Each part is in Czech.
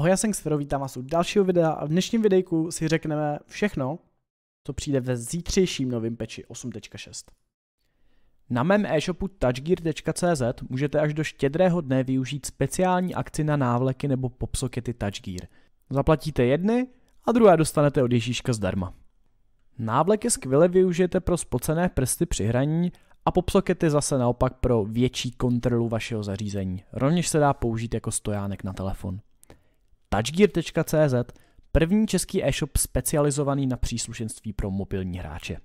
Ahoj, já jsem Xfero, vítám vás u dalšího videa a v dnešním videjku si řekneme všechno, co přijde ve zítřejším novém peči 8.6. Na mém e-shopu touchgear.cz můžete až do štědrého dne využít speciální akci na návleky nebo popsokety Touchgear. Zaplatíte jedny a druhé dostanete od Ježíška zdarma. Návleky skvěle využijete pro spocené prsty při hraní a popsokety zase naopak pro větší kontrolu vašeho zařízení. Rovněž se dá použít jako stojánek na telefon touchgear.cz, první český e-shop specializovaný na příslušenství pro mobilní hráče.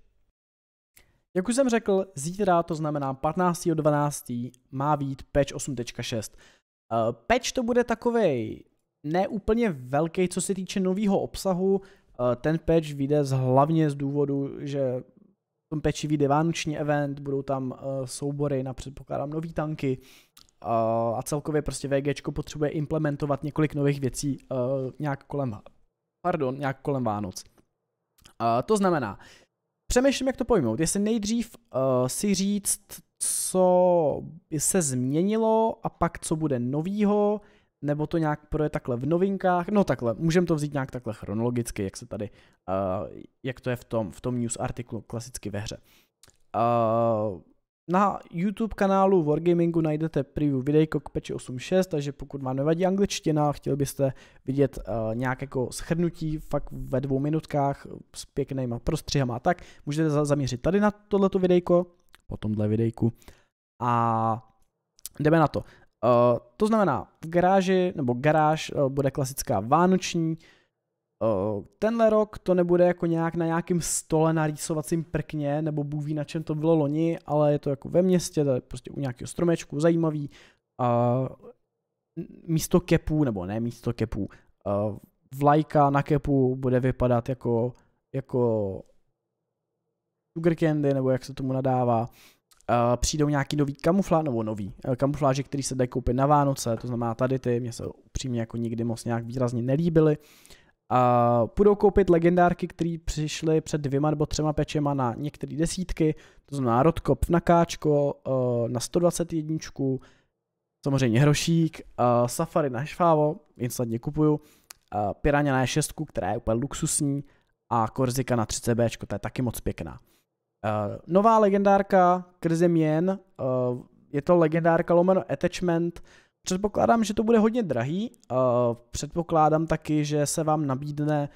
Jak už jsem řekl, zítra, to znamená 15.12. má být patch 8.6. Uh, eh, patch to bude takovej neúplně velký, co se týče nového obsahu. Uh, ten patch vyjde z, hlavně z důvodu, že v tom patchi vyjde vánoční event, budou tam uh, soubory na předpokládám nový tanky, Eh, a celkově prostě VG potřebuje implementovat několik nových věcí eh, nějak kolem, pardon, nějak kolem Vánoc. Eh, to znamená, přemýšlím, jak to pojmout, jestli nejdřív si říct, co se změnilo a pak co bude novýho, nebo to nějak proje takhle v novinkách, no takhle, můžeme to vzít nějak takhle chronologicky, jak se tady, uh, jak to je v tom, v tom news artiklu klasicky ve hře. Uh, na YouTube kanálu Wargamingu najdete preview videjko k patchi 8.6, takže pokud vám nevadí angličtina, chtěl byste vidět uh, nějak jako schrnutí fakt ve dvou minutkách s pěknýma prostřihama a tak, můžete zaměřit tady na tohleto videjko, po tomhle videjku a jdeme na to. Uh, to znamená, v garáži, nebo garáž uh, bude klasická vánoční, Tenhle rok to nebude jako nějak na nějakém stole na rýsovacím prkně, nebo bůví na čem to bylo loni, ale je to jako ve městě, to je prostě u nějakého stromečku, zajímavý. a místo kepů, nebo ne místo kepů, vlajka na kepu bude vypadat jako, jako sugar candy, nebo jak se tomu nadává. Uh, přijdou nějaký nový kamuflá, nebo nový uh, kamufláže, který se dají koupit na Vánoce, to znamená tady ty, mě se upřímně jako nikdy moc nějak výrazně nelíbily. Uh, a půjdou koupit legendárky, které přišly před dvěma nebo třema pečema na některé desítky, to znamená Rodkop na Káčko, eh, na 121, samozřejmě Hrošík, eh, Safari na Švávo, instantně kupuju, eh, Piranha na E6, která je úplně luxusní, a Korzika na 30B, To je taky moc pěkná. Nová legendárka Krzemien, je to legendárka lomeno attachment, Předpokládám, že to bude hodně drahý. Předpokládám taky, že se vám nabídne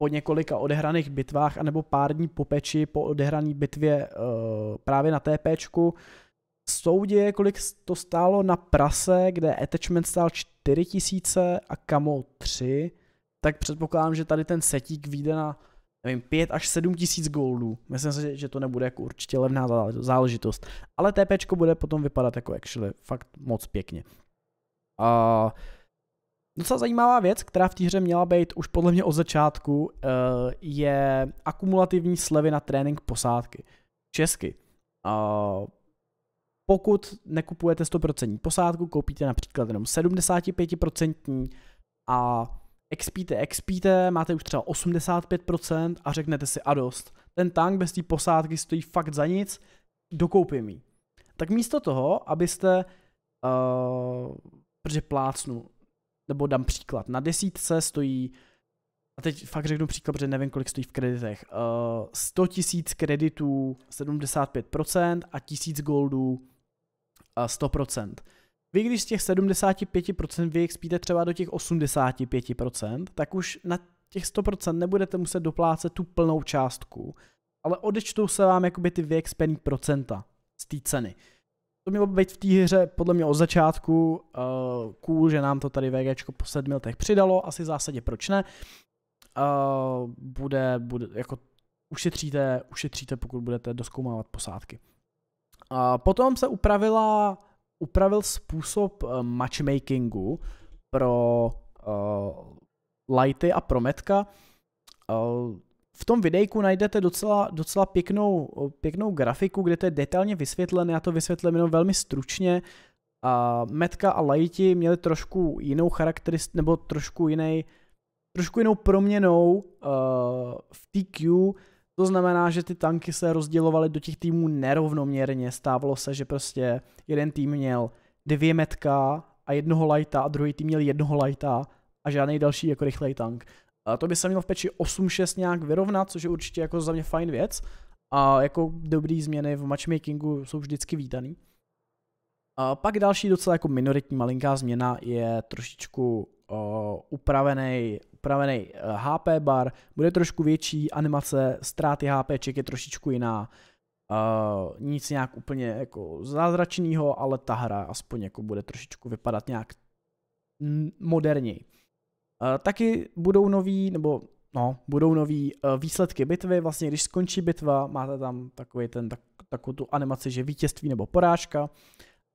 po několika odehraných bitvách anebo pár dní po peči, po odehrané bitvě eh, právě na TPčku, soudě, kolik to stálo na prase, kde attachment stál 4000 a kamo 3, tak předpokládám, že tady ten setík vyjde na nevím, 5 až 7 tisíc goldů. Myslím si, že to nebude jako určitě levná záležitost. Ale TP bude potom vypadat jako actually fakt moc pěkně. A docela zajímavá věc, která v té hře měla být už podle mě od začátku, eh, je akumulativní slevy na trénink posádky. Česky. Pokud nekupujete 100% posádku, koupíte například jenom 75% a expíte, expíte, máte už třeba 85% a řeknete si a dost. Ten tank bez té posádky stojí fakt za nic, dokoupím ji. Tak místo toho, abyste uh, protože plácnu, nebo dám příklad, na desítce stojí, a teď fakt řeknu příklad, protože nevím, kolik stojí v kreditech, 100 eh, tisíc kreditů 75% a 1000 goldů 100%. Eh, Vy když z těch 75% spíte třeba do těch 85%, tak už na těch 100% nebudete muset doplácet tu plnou částku, ale odečtou se vám jakoby ty vyexpený procenta z té ceny to mělo být v té hře podle mě od začátku uh, cool, že nám to tady VGčko po sedmi letech přidalo, asi v zásadě proč ne. Uh, bude, bude, jako ušetříte, ušetříte, pokud budete doskoumávat posádky. Uh, potom se upravila, upravil způsob uh, matchmakingu pro uh, lighty a prometka. Uh, v tom videjku najdete docela, docela pěknou, pěknou grafiku, kde to je detailně vysvětlené, já to vysvětlím jenom velmi stručně. A Metka a Lighty měli trošku jinou charakteristiku, nebo trošku jiný, trošku jinou proměnou uh, v TQ, to znamená, že ty tanky se rozdělovaly do těch týmů nerovnoměrně. Stávalo se, že prostě jeden tým měl dvě metka a jednoho lighta a druhý tým měl jednoho lighta a žádný další jako rychlej tank to by se mělo v peči 8-6 nějak vyrovnat, což je určitě jako za mě fajn věc. A jako dobrý změny v matchmakingu jsou vždycky vítaný. A pak další docela jako minoritní malinká změna je trošičku uh, upravený, upravený uh, e, HP bar, bude trošku větší, animace ztráty ček je trošičku jiná. Uh, nic nějak úplně jako zázračného, ale ta hra aspoň jako bude trošičku vypadat nějak moderněji. Eh, taky budou nový, nebo no, budou nový eh, výsledky bitvy, vlastně když skončí bitva, máte tam takový ten, tak, takovou tu animaci, že vítězství nebo porážka.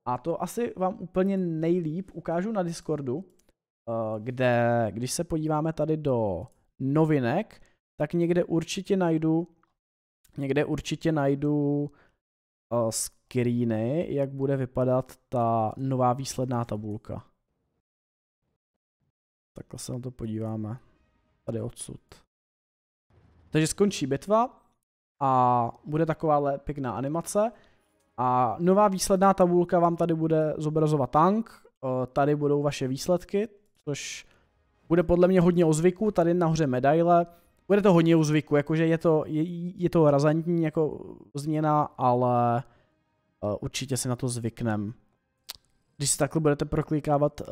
A to asi vám úplně nejlíp ukážu na Discordu, eh, kde, když se podíváme tady do novinek, tak někde určitě najdu, někde určitě najdu screeny, jak bude vypadat ta nová výsledná tabulka. Takhle se na to podíváme. Tady odsud. Takže skončí bitva a bude takováhle pěkná animace. A nová výsledná tabulka vám tady bude zobrazovat tank, eh, tady budou vaše výsledky, což bude podle mě hodně o zvyku, tady nahoře medaile, bude to hodně o zvyku, jakože je to, je, je to razantní jako změna, ale eh, určitě si na to zvyknem. Když si takhle budete proklikávat eh,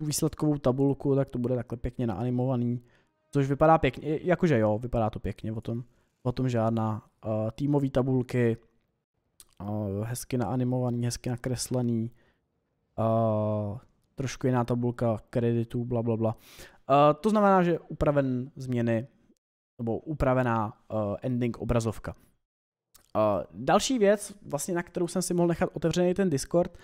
výsledkovou tabulku, tak to bude takhle pěkně naanimovaný. Což vypadá pěkně, jakože jo, vypadá to pěkně, o tom, o tom žádná. Uh, eh, týmové tabulky, uh, hezky naanimovaný, hezky nakreslený, uh, trošku jiná tabulka kreditů, bla, bla, bla. Uh, to znamená, že upraven změny nebo upravená uh, ending obrazovka. Uh, další věc, vlastně na kterou jsem si mohl nechat otevřený ten Discord,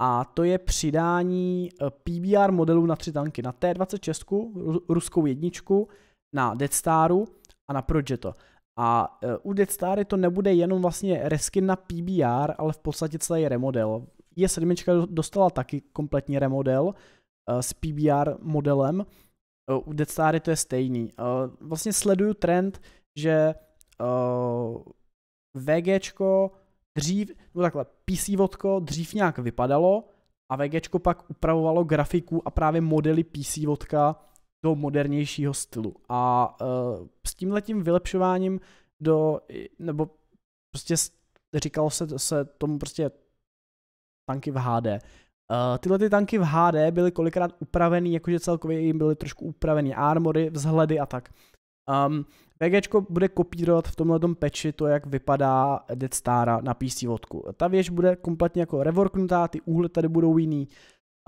a to je přidání eh, PBR modelů na tři tanky, na T-26, ruskou jedničku, na Dead Staru a na Projeto. A eh, u Dead Stary to nebude jenom vlastně reskin na PBR, ale v podstatě celý remodel. Je7 dostala taky kompletní remodel eh, s PBR modelem, u Dead Stary to je stejný. Vlastně sleduju trend, že VGčko dřív, no takhle, PC vodko dřív nějak vypadalo a VGčko pak upravovalo grafiku a právě modely PC vodka do modernějšího stylu. A uh, s tímhletím vylepšováním do, nebo prostě říkalo se, se tomu prostě tanky v HD. Uh, e, tyhle ty tanky v HD byly kolikrát upravený, jakože celkově jim byly trošku upravený armory, vzhledy a tak. Um, VG bude kopírovat v tomhle peči to, jak vypadá Dead Stara na PC vodku. Ta věž bude kompletně jako revorknutá, ty úhly tady budou jiný.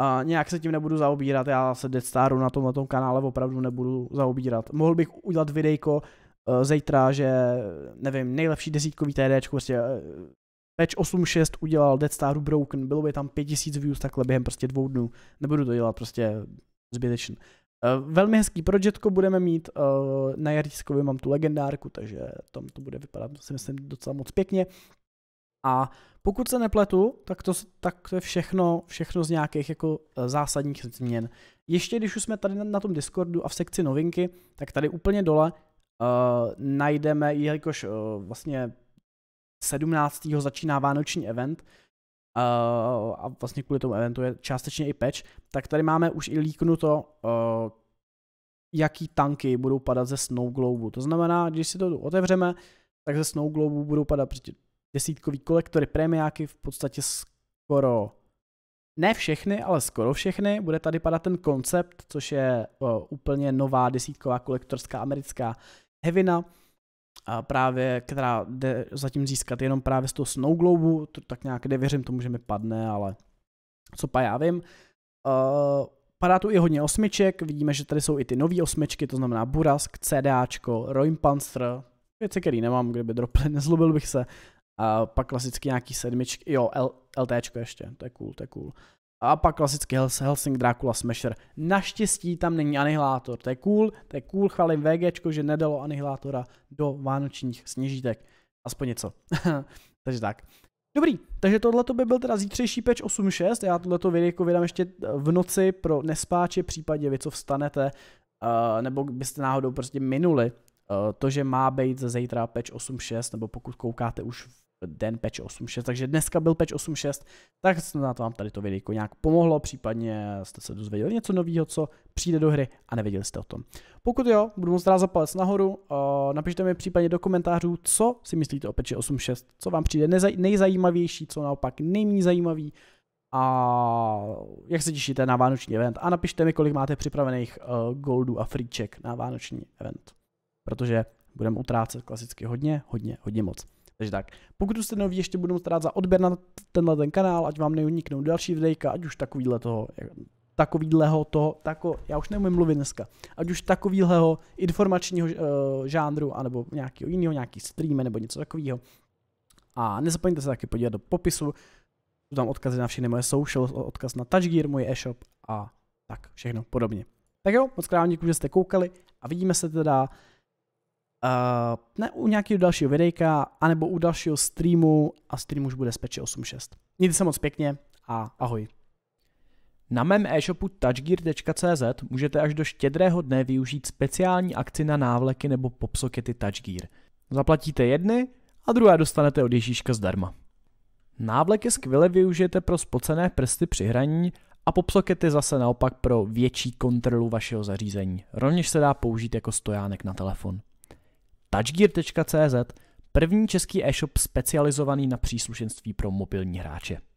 A nějak se tím nebudu zaobírat, já se Dead Staru na tomhle tom kanále opravdu nebudu zaobírat. Mohl bych udělat videjko uh, zítra, že nevím, nejlepší desítkový TD, prostě uh, patch 8.6 udělal Dead Staru Broken, bylo by tam 5000 views takhle během prostě dvou dnů. Nebudu to dělat prostě zbytečně. Eh, velmi hezký projektko budeme mít, eh, na Jařískově mám tu legendárku, takže tam to bude vypadat, si myslím, docela moc pěkně. A pokud se nepletu, tak to, tak to je všechno, všechno z nějakých jako eh, zásadních změn. Ještě když už jsme tady na tom Discordu a v sekci novinky, tak tady úplně dole uh, najdeme, jelikož uh, vlastně 17. začíná vánoční event, uh, a vlastně kvůli tomu eventu je částečně i patch, tak tady máme už i líknuto, uh, jaký tanky budou padat ze Snow Globu. To znamená, když si to otevřeme, tak ze Snow Globu budou padat prostě desítkový kolektory, premiáky, v podstatě skoro ne všechny, ale skoro všechny. Bude tady padat ten koncept, což je o, úplně nová desítková kolektorská americká hevina, a právě, která jde zatím získat jenom právě z toho Snow Globu, to tak nějak nevěřím tomu, že mi padne, ale co pa já vím. Padá tu i hodně osmiček, vidíme, že tady jsou i ty nové osmičky, to znamená Burask, CDAčko, Roimpanstr věci, které nemám, kde by droply, nezlobil bych se. A pak klasicky nějaký sedmičky, jo, L, LTčko ještě, to je cool, to je cool. A pak klasicky Helsing Dracula Smasher. Naštěstí tam není anihilátor, to je cool, to je cool, chválím VGčko, že nedalo anihilátora do vánočních sněžítek. Aspoň něco. Takže tak. Dobrý, takže tohle by byl teda zítřejší peč 8.6, já tohleto video jako vydám ještě eh, v noci pro nespáče, případně vy, co vstanete, eh, nebo byste náhodou prostě minuli Eh, to, že má být zítra patch 8.6, nebo pokud koukáte už v den patch 8.6, takže dneska byl patch 8.6, tak snad vám tady to video nějak pomohlo, případně jste se dozvěděli něco nového, co přijde do hry a nevěděli jste o tom. Pokud jo, budu moc rád za palec nahoru, eh, napište mi případně do komentářů, co si myslíte o patch 8.6, co vám přijde nejzajímavější, co naopak nejméně zajímavý, a jak se těšíte na vánoční event a napište mi, kolik máte připravených eh, goldů a freeček na vánoční event protože budeme utrácet klasicky hodně, hodně, hodně moc. Takže tak, pokud jste nový, ještě budu moc rád za odběr na tenhle ten kanál, ať vám neuniknou další videjka, ať už takovýhle toho, takovýhleho toho, tako, já už neumím mluvit dneska, ať už takovýhleho informačního uh, žánru, anebo nějakého jiného, nějaký stream, nebo něco takového. A nezapomeňte se taky podívat do popisu, jsou tam odkazy na všechny moje social, odkaz na TouchGear, můj e-shop a tak všechno podobně. Tak jo, moc krát děkuji, že jste koukali a vidíme se teda uh, ne, u nějakého dalšího videjka, anebo u dalšího streamu a stream už bude z 8.6. Mějte se moc pěkně a ahoj. Na mém e-shopu touchgear.cz můžete až do štědrého dne využít speciální akci na návleky nebo popsokety Touchgear. Zaplatíte jedny a druhé dostanete od Ježíška zdarma. Návleky skvěle využijete pro spocené prsty při hraní a popsokety zase naopak pro větší kontrolu vašeho zařízení. Rovněž se dá použít jako stojánek na telefon touchgear.cz, první český e-shop specializovaný na příslušenství pro mobilní hráče.